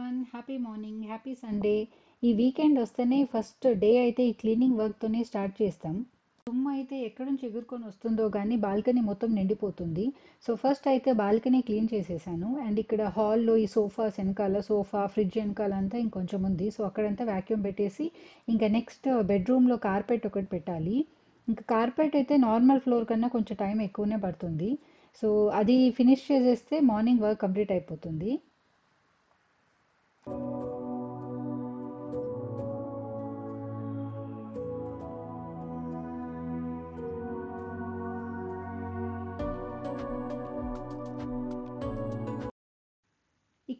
one happy morning happy Sunday ఈ weekend వస్తేనే first day అయితే ఈ క్లీనింగ్ వర్క్తోనే స్టార్ట్ చేస్తాం తుమ్ము అయితే ఎక్కడి నుంచి ఎగురుకొని వస్తుందో కానీ బాల్కనీ మొత్తం నిండిపోతుంది సో ఫస్ట్ అయితే బాల్కనీ క్లీన్ చేసేసాను అండ్ ఇక్కడ హాల్లో ఈ సోఫాస్ వెనకాల సోఫా ఫ్రిడ్జ్ వెనకాల అంతా ఇంకొంచెం ఉంది సో అక్కడంతా వ్యాక్యూమ్ పెట్టేసి ఇంకా నెక్స్ట్ బెడ్రూమ్లో కార్పెట్ ఒకటి పెట్టాలి ఇంకా కార్పెట్ అయితే నార్మల్ ఫ్లోర్ కన్నా కొంచెం టైం ఎక్కువనే పడుతుంది సో అది ఫినిష్ చేసేస్తే మార్నింగ్ వర్క్ కంప్లీట్ అయిపోతుంది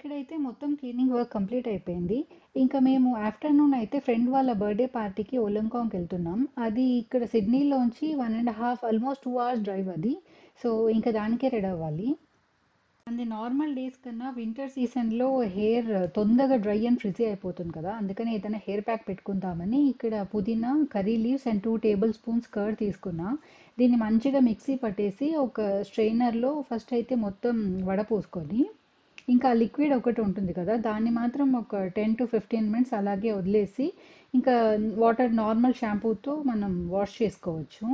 ఇక్కడైతే మొత్తం క్లీనింగ్ వర్క్ కంప్లీట్ అయిపోయింది ఇంకా మేము ఆఫ్టర్నూన్ అయితే ఫ్రెండ్ వాళ్ళ బర్త్డే పార్టీకి ఒలంకాంగ్ వెళ్తున్నాం అది ఇక్కడ సిడ్నీలోంచి one and half almost two hours drive అది సో ఇంకా దానికే రెడీ అవ్వాలి అంటే నార్మల్ డేస్ కన్నా వింటర్ సీజన్లో హెయిర్ తొందరగా డ్రై అండ్ ఫ్రిజీ అయిపోతుంది కదా అందుకని ఏదైనా హెయిర్ ప్యాక్ పెట్టుకుందామని ఇక్కడ పుదీనా curry leaves and two tablespoons curd తీసుకున్నా దీన్ని మంచిగా మిక్సీ పట్టేసి ఒక స్ట్రైనర్లో ఫస్ట్ అయితే మొత్తం వడపోసుకొని ఇంకా లిక్విడ్ ఒకటి ఉంటుంది కదా దాన్ని మాత్రం ఒక టెన్ టు ఫిఫ్టీన్ మినిట్స్ అలాగే వదిలేసి ఇంకా వాటర్ నార్మల్ షాంపూతో మనం వాష్ చేసుకోవచ్చు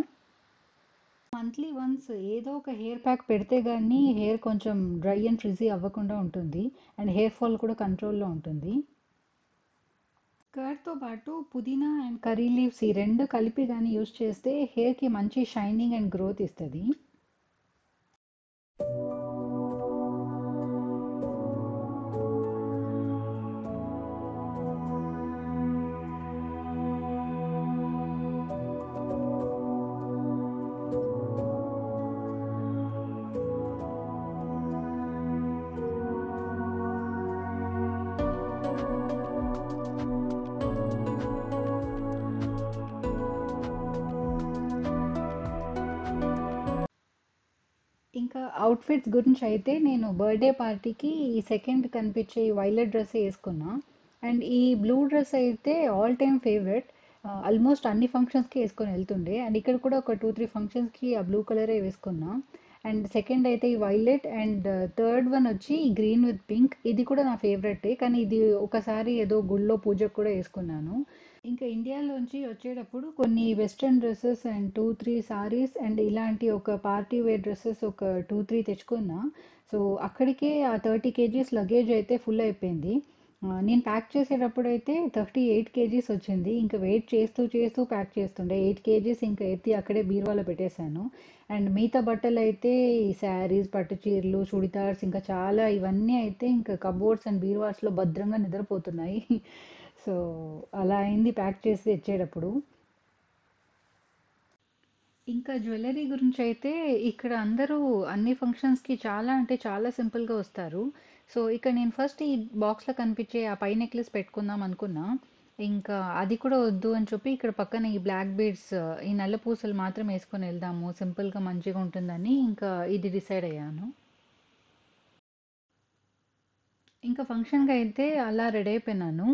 మంత్లీ వన్స్ ఏదో ఒక హెయిర్ ప్యాక్ పెడితే కానీ హెయిర్ కొంచెం డ్రై అండ్ ఫ్రిజీ అవ్వకుండా ఉంటుంది అండ్ హెయిర్ ఫాల్ కూడా కంట్రోల్లో ఉంటుంది కర్తో పాటు పుదీనా అండ్ కర్రీ లీవ్స్ ఈ రెండు కలిపి కానీ యూస్ చేస్తే హెయిర్కి మంచి షైనింగ్ అండ్ గ్రోత్ ఇస్తుంది అవుట్ఫిట్స్ గురించి అయితే నేను బర్త్డే పార్టీకి ఈ సెకండ్ కనిపించే ఈ వైలెట్ డ్రెస్ వేసుకున్నా అండ్ ఈ బ్లూ డ్రెస్ అయితే ఆల్ టైమ్ ఫేవరెట్ ఆల్మోస్ట్ అన్ని ఫంక్షన్స్కి వేసుకొని వెళ్తుండే అండ్ ఇక్కడ కూడా ఒక టూ త్రీ ఫంక్షన్స్కి ఆ బ్లూ కలరే వేసుకున్నా అండ్ సెకండ్ అయితే ఈ వైలెట్ అండ్ థర్డ్ వన్ వచ్చి గ్రీన్ విత్ పింక్ ఇది కూడా నా ఫేవరెట్ కానీ ఇది ఒకసారి ఏదో గుళ్ళో పూజకు కూడా వేసుకున్నాను ఇంకా ఇండియాలోంచి వచ్చేటప్పుడు కొన్ని western dresses and two three saris and ఇలాంటి ఒక పార్టీ వేర్ డ్రెస్సెస్ ఒక టూ త్రీ తెచ్చుకున్నా సో అక్కడికే ఆ థర్టీ కేజీస్ లగేజ్ అయితే ఫుల్ అయిపోయింది నేను ప్యాక్ చేసేటప్పుడు అయితే థర్టీ ఎయిట్ కేజీస్ వచ్చింది ఇంకా వెయిట్ చేస్తూ చేస్తూ ప్యాక్ చేస్తుండే ఎయిట్ కేజీస్ ఇంకా ఎత్తి అక్కడే బీరువాలో పెట్టేశాను అండ్ మిగతా బట్టలు అయితే ఈ శారీస్ పట్టు చీరలు చుడితార్స్ ఇంకా చాలా ఇవన్నీ అయితే ఇంకా కబోర్డ్స్ అండ్ బీరువాస్లో భద్రంగా నిద్రపోతున్నాయి సో అలా అయింది ప్యాక్ చేసి తెచ్చేటప్పుడు ఇంకా జ్యువెలరీ గురించి అయితే ఇక్కడ అందరూ అన్ని ఫంక్షన్స్కి చాలా అంటే చాలా సింపుల్గా వస్తారు సో ఇక్కడ నేను ఫస్ట్ ఈ బాక్స్లో కనిపించే ఆ పై నెక్లెస్ పెట్టుకుందాం అనుకున్నా ఇంకా అది కూడా వద్దు అని చెప్పి ఇక్కడ పక్కన ఈ బ్లాక్ బీడ్స్ ఈ నల్ల పూసలు మాత్రం వేసుకొని వెళ్దాము సింపుల్గా మంచిగా ఉంటుందని ఇంకా ఇది డిసైడ్ అయ్యాను ఇంకా ఫంక్షన్కి అయితే అలా రెడీ అయిపోయినాను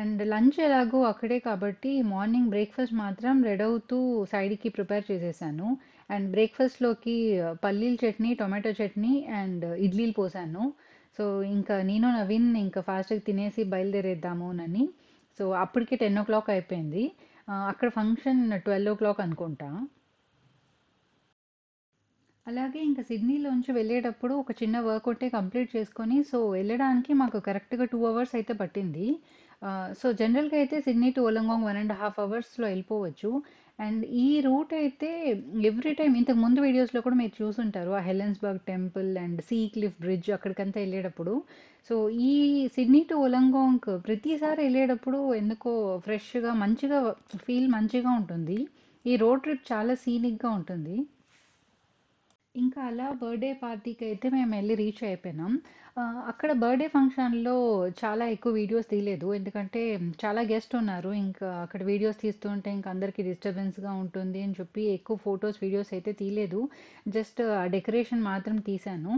అండ్ లంచ్ ఎలాగో అక్కడే కాబట్టి మార్నింగ్ బ్రేక్ఫాస్ట్ మాత్రం రెడ్ అవుతూ సైడ్కి ప్రిపేర్ చేసేసాను అండ్ బ్రేక్ఫాస్ట్లోకి పల్లీల చట్నీ టొమాటో చట్నీ అండ్ ఇడ్లీలు పోసాను సో ఇంకా నేను నవీన్ ఇంకా ఫాస్ట్గా తినేసి బయలుదేరేద్దాము అని సో అప్పటికే టెన్ ఓ క్లాక్ అయిపోయింది అక్కడ ఫంక్షన్ ట్వెల్వ్ ఓ క్లాక్ అనుకుంటా అలాగే ఇంకా సిడ్నీలోంచి వెళ్ళేటప్పుడు ఒక చిన్న వర్క్ ఒకటే కంప్లీట్ చేసుకొని సో వెళ్ళడానికి మాకు కరెక్ట్గా టూ అవర్స్ అయితే పట్టింది సో జనరల్గా అయితే Sydney to Wollongong one and half అవర్స్లో వెళ్ళిపోవచ్చు అండ్ ఈ రూట్ అయితే ఎవ్రీ టైం ఇంతకు ముందు వీడియోస్లో కూడా మీరు చూసుంటారు ఆ Helensburgh temple and sea cliff bridge అక్కడికంతా వెళ్ళేటప్పుడు సో ఈ సిడ్నీ టు ఒలంగాంగ్ ప్రతిసారి వెళ్ళేటప్పుడు ఎందుకో ఫ్రెష్గా మంచిగా ఫీల్ మంచిగా ఉంటుంది ఈ రోడ్ ట్రిప్ చాలా సీనిక్గా ఉంటుంది ఇంకా అలా బర్త్డే పార్టీకి అయితే మేము వెళ్ళి రీచ్ అయిపోయినాం అక్కడ బర్త్డే ఫంక్షన్లో చాలా ఎక్కువ వీడియోస్ తీయలేదు ఎందుకంటే చాలా గెస్ట్ ఉన్నారు ఇంకా అక్కడ వీడియోస్ తీస్తుంటే ఇంకా అందరికీ డిస్టర్బెన్స్గా ఉంటుంది అని చెప్పి ఎక్కువ ఫొటోస్ వీడియోస్ అయితే తీయలేదు జస్ట్ డెకరేషన్ మాత్రం తీశాను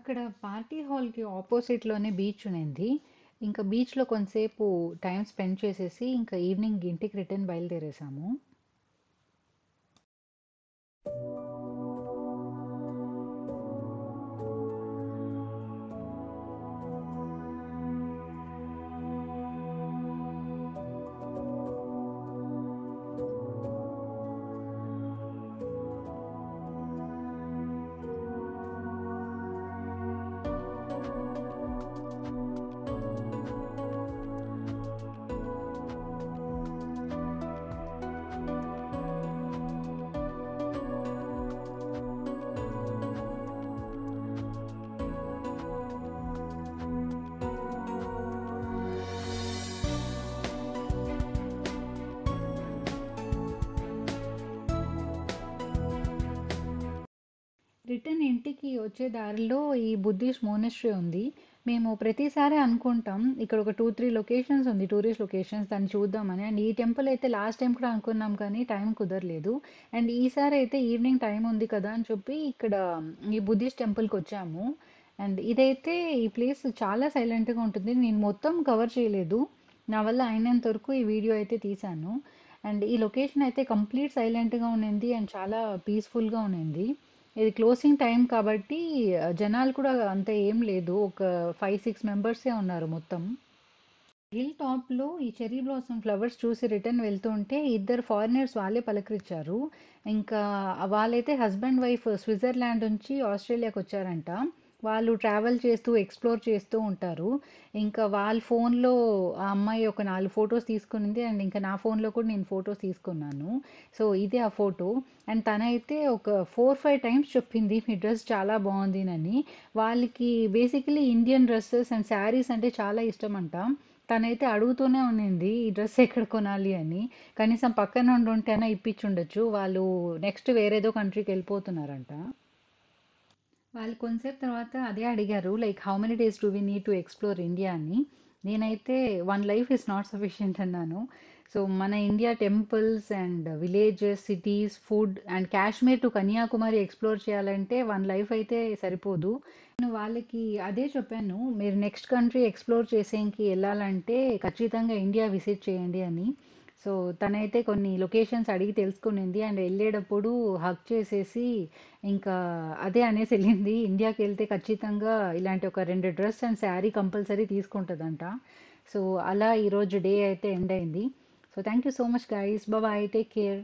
అక్కడ పార్టీ హాల్కి ఆపోజిట్లోనే బీచ్ ఉంది ఇంకా బీచ్లో కొంతసేపు టైం స్పెండ్ చేసేసి ఇంకా ఈవినింగ్ ఇంటికి రిటర్న్ బయలుదేరేసాము రిటర్న్ ఇంటికి వచ్చే దారిలో ఈ బుద్ధిస్ట్ మోనిస్ట్రీ ఉంది మేము ప్రతిసారి అనుకుంటాం ఇక్కడ ఒక టూ త్రీ లొకేషన్స్ ఉంది టూరిస్ట్ లొకేషన్స్ దాన్ని చూద్దామని అండ్ ఈ టెంపుల్ అయితే లాస్ట్ టైం కూడా అనుకున్నాం కానీ టైం కుదరలేదు అండ్ ఈసారి అయితే ఈవినింగ్ టైం ఉంది కదా అని చెప్పి ఇక్కడ ఈ బుద్ధిస్ట్ టెంపుల్కి వచ్చాము అండ్ ఇదైతే ఈ ప్లేస్ చాలా సైలెంట్గా ఉంటుంది నేను మొత్తం కవర్ చేయలేదు నా వల్ల అయినంత వరకు ఈ వీడియో అయితే తీశాను అండ్ ఈ లొకేషన్ అయితే కంప్లీట్ సైలెంట్గా ఉండింది అండ్ చాలా పీస్ఫుల్గా ఉండింది ఇది క్లోజింగ్ టైం కాబట్టి జనాలు కూడా అంత ఏం లేదు ఒక ఫైవ్ సిక్స్ మెంబర్సే ఉన్నారు మొత్తం హిల్ టాప్లో ఈ చెర్రీ బ్లాసమ్ ఫ్లవర్స్ చూసి రిటర్న్ వెళ్తూ ఉంటే ఇద్దరు ఫారినర్స్ వాళ్ళే పలకరించారు ఇంకా వాళ్ళైతే హస్బెండ్ వైఫ్ స్విట్జర్లాండ్ నుంచి ఆస్ట్రేలియాకి వచ్చారంట వాళ్ళు ట్రావెల్ చేస్తూ ఎక్స్ప్లోర్ చేస్తూ ఉంటారు ఇంకా వాళ్ళ ఫోన్లో ఆ అమ్మాయి ఒక నాలుగు ఫొటోస్ తీసుకునింది అండ్ ఇంకా నా ఫోన్లో కూడా నేను ఫొటోస్ తీసుకున్నాను సో ఇది ఆ ఫోటో అండ్ తనైతే ఒక ఫోర్ ఫైవ్ టైమ్స్ చెప్పింది మీ డ్రెస్ చాలా బాగుందినని వాళ్ళకి basically Indian dresses and saris అంటే చాలా ఇష్టం అంట తనైతే అడుగుతూనే ఉన్నింది ఈ డ్రెస్ ఎక్కడ కొనాలి అని కనీసం పక్కన ఉంటేనే ఇప్పించుండొచ్చు వాళ్ళు నెక్స్ట్ వేరేదో కంట్రీకి వెళ్ళిపోతున్నారంట వాళ్ళు కొంతసేపు తర్వాత అదే అడిగారు like how many days to we need to explore India అని నేనైతే one life is not sufficient అన్నాను సో మన India temples and villages cities food and Kashmir to Kanyakumari explore చేయాలంటే వన్ లైఫ్ అయితే సరిపోదు నేను వాళ్ళకి అదే చెప్పాను మీరు నెక్స్ట్ కంట్రీ ఎక్స్ప్లోర్ చేసేకి వెళ్ళాలంటే ఖచ్చితంగా ఇండియా విజిట్ చేయండి అని సో తనైతే కొన్ని లొకేషన్స్ అడిగి తెలుసుకునింది అండ్ వెళ్ళేటప్పుడు హక్ చేసేసి ఇంకా అదే అనేసి వెళ్ళింది ఇండియాకి వెళ్తే ఖచ్చితంగా ఇలాంటి ఒక రెండు డ్రెస్ అండ్ శారీ కంపల్సరీ తీసుకుంటుందంట సో అలా ఈరోజు డే అయితే ఎండ్ అయింది so thank you so much guys bye bye take care